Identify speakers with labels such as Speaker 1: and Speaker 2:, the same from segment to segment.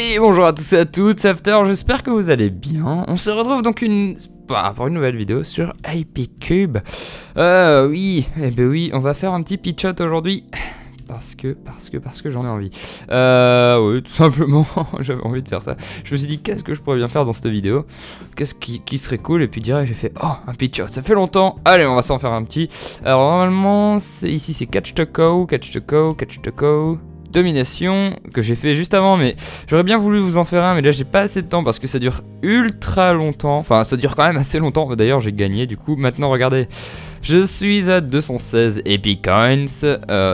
Speaker 1: Et bonjour à tous et à toutes, c'est After, j'espère que vous allez bien. On se retrouve donc une... Bah, pour une nouvelle vidéo sur Cube Euh, oui, eh ben oui, on va faire un petit pitch aujourd'hui. Parce que, parce que, parce que j'en ai envie. Euh, oui, tout simplement, j'avais envie de faire ça. Je me suis dit, qu'est-ce que je pourrais bien faire dans cette vidéo Qu'est-ce qui, qui, serait cool Et puis direct, j'ai fait, oh, un pitch ça fait longtemps. Allez, on va s'en faire un petit. Alors, normalement, ici, c'est Catch the Cow, Catch the Cow, Catch the Cow domination que j'ai fait juste avant mais j'aurais bien voulu vous en faire un mais là j'ai pas assez de temps parce que ça dure ultra longtemps enfin ça dure quand même assez longtemps d'ailleurs j'ai gagné du coup maintenant regardez je suis à 216 Epic Coins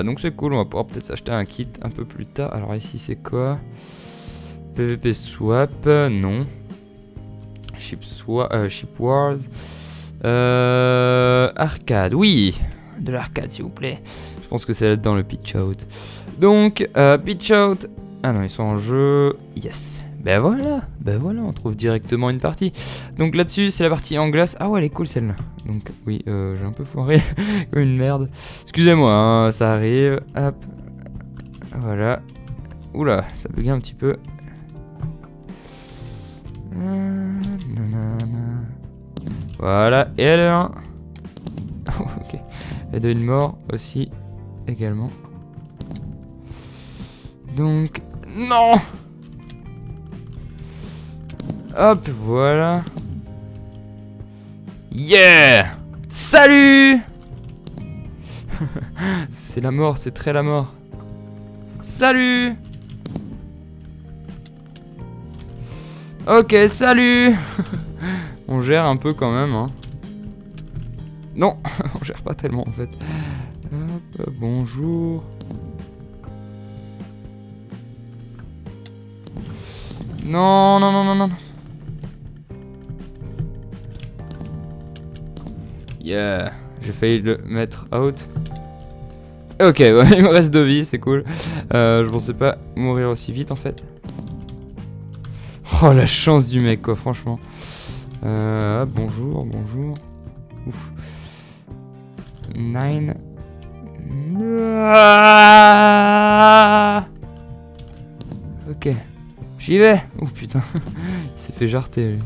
Speaker 1: donc c'est cool on va pouvoir peut-être s'acheter un kit un peu plus tard alors ici c'est quoi PVP swap non Ship, swap euh, Ship Wars euh, arcade oui de l'arcade s'il vous plaît je pense que c'est là-dedans le pitch out donc, euh, pitch out. Ah non, ils sont en jeu. Yes. Ben voilà, ben voilà, on trouve directement une partie. Donc là-dessus, c'est la partie en glace. Ah ouais, elle est cool celle-là. Donc oui, euh, j'ai un peu foiré une merde. Excusez-moi, hein, ça arrive. Hop, voilà. Oula, ça bugue un petit peu. Voilà, et elle est ok, elle de une mort aussi, également. Donc, non Hop, voilà. Yeah Salut C'est la mort, c'est très la mort. Salut Ok, salut On gère un peu quand même. Hein. Non, on gère pas tellement en fait. Hop, bonjour. Non, non, non, non, non. Yeah, j'ai failli le mettre out. Ok, il me reste deux vies, c'est cool. Euh, je pensais pas mourir aussi vite en fait. Oh la chance du mec quoi, franchement. Euh, ah, bonjour, bonjour. Ouf. Nine. Ah. Ok. J'y vais Oh putain, il s'est fait jarter lui.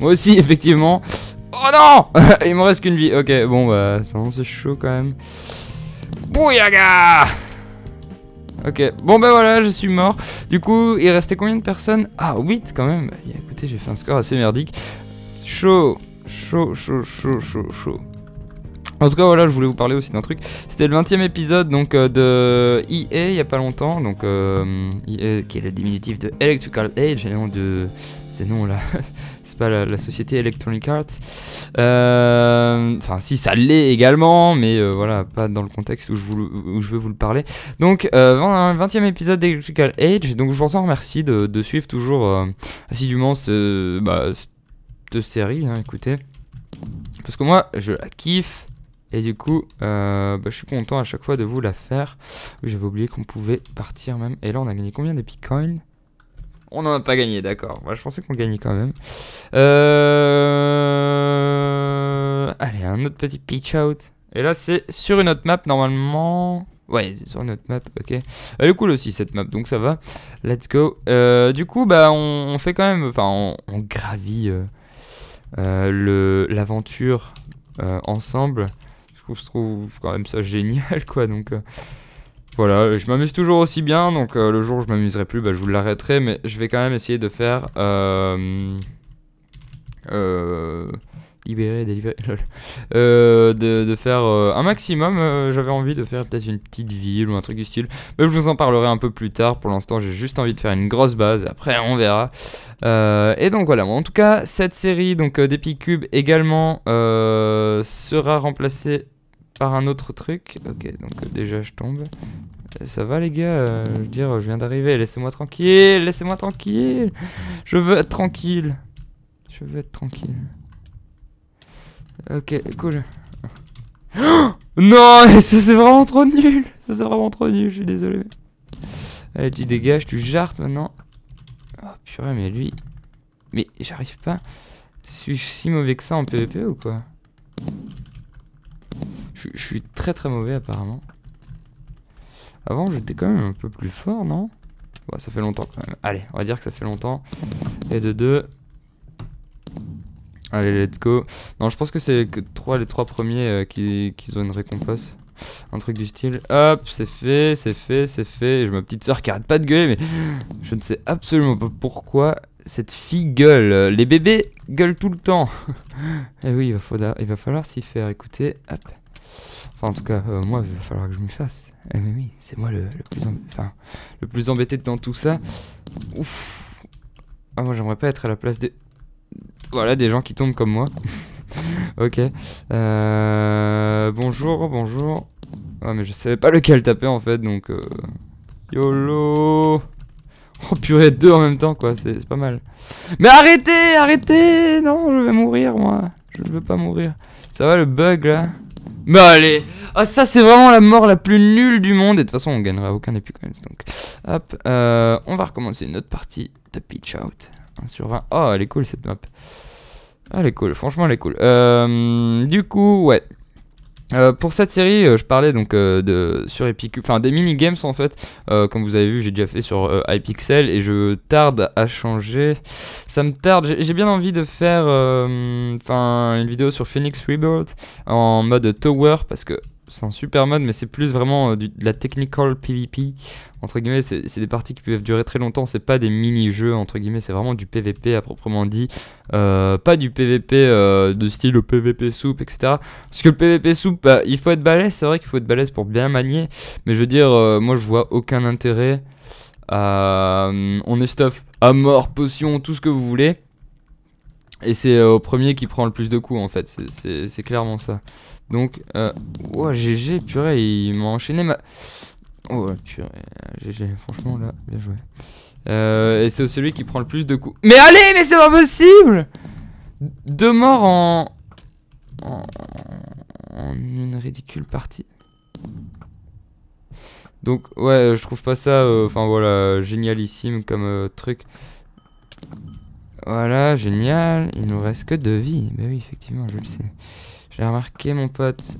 Speaker 1: Moi aussi, effectivement. Oh non Il me reste qu'une vie. Ok, bon bah, ça c'est chaud quand même. Bouillaga Ok, bon bah voilà, je suis mort. Du coup, il restait combien de personnes Ah, 8 quand même. Bah, écoutez, j'ai fait un score assez merdique. Chaud, chaud, chaud, chaud, chaud, chaud. En tout cas, voilà, je voulais vous parler aussi d'un truc. C'était le 20 e épisode donc, euh, de EA il n'y a pas longtemps. Donc, euh, qui est le diminutif de Electrical Age, de. C'est non là. C'est pas la, société Electronic Arts. Euh, enfin, si, ça l'est également, mais voilà, pas dans le contexte où je, je veux vous le parler. Donc, 20, 20e épisode d'Electrical Age. Donc, je vous en remercie de, suivre toujours assidûment ce, bah, cette série. Hein, écoutez. Parce que moi, je la kiffe. Et du coup, euh, bah, je suis content à chaque fois de vous la faire. J'avais oublié qu'on pouvait partir même. Et là, on a gagné combien de bitcoin On n'en a pas gagné, d'accord. Moi, je pensais qu'on gagnait quand même. Euh, allez, un autre petit pitch out. Et là, c'est sur une autre map, normalement. Ouais, c'est sur une autre map, ok. Elle est cool aussi cette map, donc ça va. Let's go. Euh, du coup, bah, on, fait quand même. Enfin, on, gravit l'aventure ensemble je trouve quand même ça génial, quoi. Donc euh, voilà, je m'amuse toujours aussi bien. Donc euh, le jour où je m'amuserai plus, bah, je vous l'arrêterai. Mais je vais quand même essayer de faire. libérer, euh, délivrer, de, faire un maximum. J'avais envie de faire peut-être une petite ville ou un truc du style. Mais je vous en parlerai un peu plus tard. Pour l'instant, j'ai juste envie de faire une grosse base. Après, on verra. et donc voilà. En tout cas, cette série donc d'Epicube également sera remplacée par un autre truc. Ok, donc euh, déjà je tombe. Euh, ça va les gars, euh, je veux dire, je viens d'arriver, laissez-moi tranquille, laissez-moi tranquille. Je veux être tranquille. Je veux être tranquille. Ok, cool. Oh non, ça c'est vraiment trop nul. Ça c'est vraiment trop nul, je suis désolé. Allez, tu dégages, tu jartes maintenant. Oh purée, mais lui... Mais j'arrive pas. Suis-je si mauvais que ça en PvP ou quoi je, suis très très mauvais apparemment. Avant j'étais quand même un peu plus fort, non Ça fait longtemps quand même. Allez, on va dire que ça fait longtemps. Et de deux Allez, let's go. Non, je pense que c'est les trois, les trois premiers euh, qui, ont une récompense. Un truc du style. Hop, c'est fait, c'est fait, c'est fait. Et ma petite soeur qui arrête pas de gueuler, mais je ne sais absolument pas pourquoi cette fille gueule. Les bébés gueulent tout le temps. Et eh oui, il va falloir, il va falloir s'y faire. Écoutez, hop. Enfin, en tout cas, euh, moi, il va falloir que je m'y fasse. Eh, mais oui, c'est moi le, plus enfin, le plus embêté dans tout ça. Ouf. Ah, moi, j'aimerais pas être à la place des... Voilà, des gens qui tombent comme moi. ok. Euh, bonjour, bonjour. Ah, mais je savais pas lequel taper, en fait, donc... Euh... YOLO Oh purée, deux en même temps, quoi, c'est pas mal. Mais arrêtez, arrêtez Non, je vais mourir, moi. Je veux pas mourir. Ça va, le bug, là bah allez Ah ça c'est vraiment la mort la plus nulle du monde et de toute façon on gagnera aucun des donc hop euh, on va recommencer une autre partie de Pitch Out 1 sur 20 oh elle est cool cette map elle est cool franchement elle est cool euh, du coup ouais euh, pour cette série, euh, je parlais donc euh, de sur Epic, enfin des mini games en fait. comme vous avez vu, j'ai déjà fait sur iPixel et je tarde à changer. Ça me tarde. J'ai bien envie de faire, enfin, une vidéo sur Phoenix Rebirth en mode tower parce que c'est un super mode, mais c'est plus vraiment euh, de la technical PvP, entre guillemets, c'est des parties qui peuvent durer très longtemps, c'est pas des mini-jeux, entre guillemets, c'est vraiment du PvP à proprement dit, euh, pas du PvP euh, de style PvP soupe, etc. Parce que le PvP soupe, bah, il faut être balèze, c'est vrai qu'il faut être balèze pour bien manier, mais je veux dire, moi je vois aucun intérêt on est stuff à mort, potion, tout ce que vous voulez, et c'est euh, au premier qui prend le plus de coups en fait, c'est clairement ça. Donc, euh, oh, GG, purée, il m'a enchaîné ma... Oh purée, GG, franchement là, bien joué. Euh, et c'est celui qui prend le plus de coups. Mais allez, mais c'est pas possible Deux morts en... en... une ridicule partie. Donc ouais, je trouve pas ça, euh, enfin voilà, génialissime comme truc. Voilà, génial. Il nous reste que deux vies. Mais oui, effectivement, je le sais. J'ai remarqué, mon pote.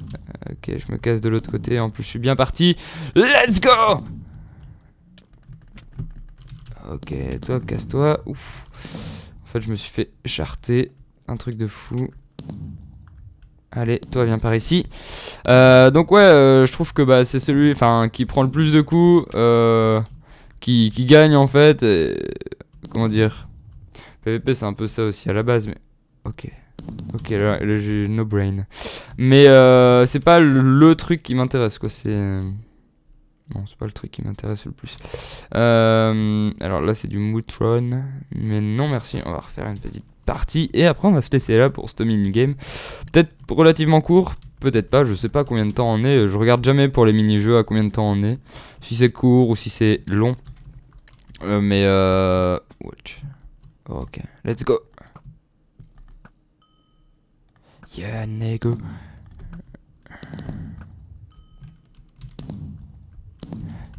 Speaker 1: Euh, ok, je me casse de l'autre côté. En plus, je suis bien parti. Let's go Ok, toi, casse-toi. Ouf. En fait, je me suis fait charter. Un truc de fou. Allez, toi viens par ici. Euh, donc ouais, euh, je trouve que bah, c'est celui enfin, qui prend le plus de coups, qui, gagne en fait. comment dire PVP, c'est un peu ça aussi à la base, mais... Ok. Ok, là, j'ai no brain. Mais euh, c'est pas le truc qui m'intéresse, quoi. C'est... Euh, non, c'est pas le truc qui m'intéresse le plus. Euh, alors là, c'est du Mootron. Mais non, merci. On va refaire une petite partie. Et après, on va se laisser là pour ce mini-game. Peut-être relativement court. Peut-être pas. Je sais pas combien de temps on est. Je regarde jamais pour les mini-jeux à combien de temps on est. Si c'est court ou si c'est long. mais... Euh... Watch. Ok, let's go. Yeah, nego.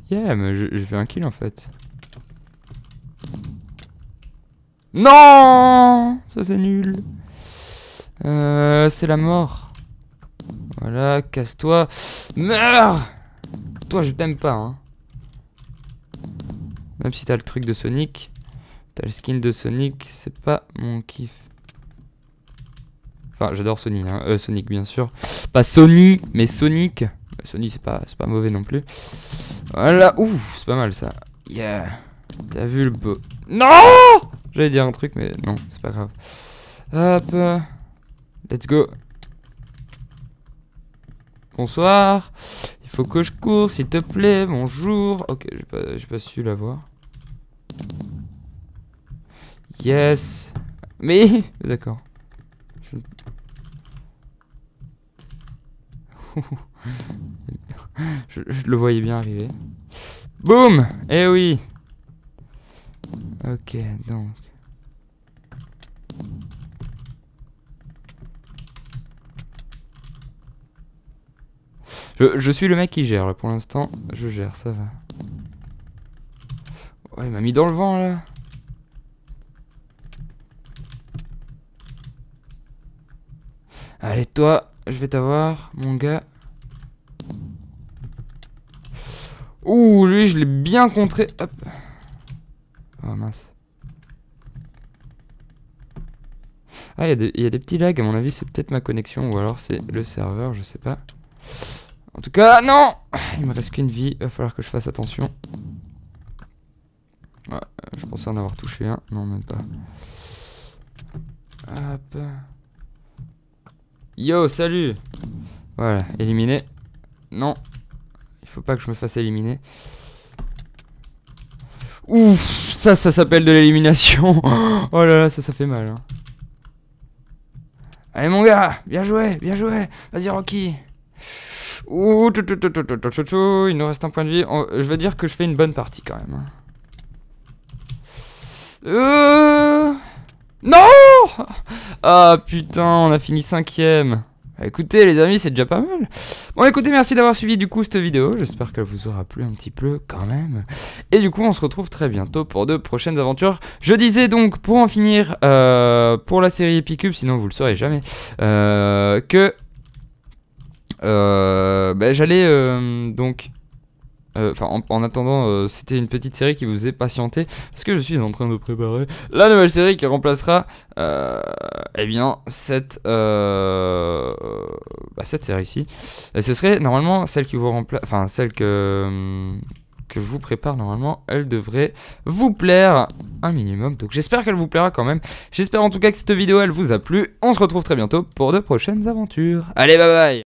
Speaker 1: Yeah, mais je, fais un kill en fait. Non Ça c'est nul. Euh, c'est la mort. Voilà, casse-toi. Meurs Toi, je t'aime pas, hein. Même si t'as le truc de Sonic le skin de Sonic, c'est pas mon kiff. Enfin, j'adore Sony, hein. euh, Sonic bien sûr. Pas Sony, mais Sonic. Euh, Sony, c'est pas, pas mauvais non plus. Voilà, ouf c'est pas mal ça. Yeah. T'as vu le beau. Non J'allais dire un truc, mais non, c'est pas grave. Hop. Let's go. Bonsoir. Il faut que je cours, s'il te plaît. Bonjour. Ok, j'ai pas, pas su la voir. Yes Mais D'accord. Je... le voyais bien arriver. Boum Eh oui Ok, donc... Je, suis le mec qui gère, là, pour l'instant. Je gère, ça va. Oh, il m'a mis dans le vent, là Allez, toi, je vais t'avoir, mon gars. Ouh, lui, je l'ai bien contré. Hop. Oh mince. Ah, il y, a des petits lags, à mon avis, c'est peut-être ma connexion ou alors c'est le serveur, je sais pas. En tout cas, non Il me reste qu'une vie, il va falloir que je fasse attention. je pensais en avoir touché un. Non, même pas. Hop. Yo, salut Voilà, éliminé. Non. Il faut pas que je me fasse éliminer. Ouf Ça, ça s'appelle de l'élimination Oh là là, ça, ça fait mal. Hein. Allez mon gars Bien joué Bien joué Vas-y Rocky Ouh, Il nous reste un point de vie. Euh, je veux dire que je fais une bonne partie quand même. Hein. Euh... Non Ah putain, on a fini cinquième. Bah, écoutez les amis, c'est déjà pas mal. Bon écoutez, merci d'avoir suivi du coup cette vidéo. J'espère qu'elle vous aura plu un petit peu quand même. Et du coup, on se retrouve très bientôt pour de prochaines aventures. Je disais donc, pour en finir, euh, pour la série Epicube, sinon vous le saurez jamais, euh, que... Euh, bah, j'allais donc euh, en, attendant, euh, c'était une petite série qui vous est patientée. Parce que je suis en train de préparer la nouvelle série qui remplacera, euh, eh bien, cette, bah, cette série-ci. Et ce serait normalement celle qui vous remplace. Enfin, celle que. Hum, que je vous prépare normalement, elle devrait vous plaire un minimum. Donc j'espère qu'elle vous plaira quand même. J'espère en tout cas que cette vidéo elle vous a plu. On se retrouve très bientôt pour de prochaines aventures. Allez bye bye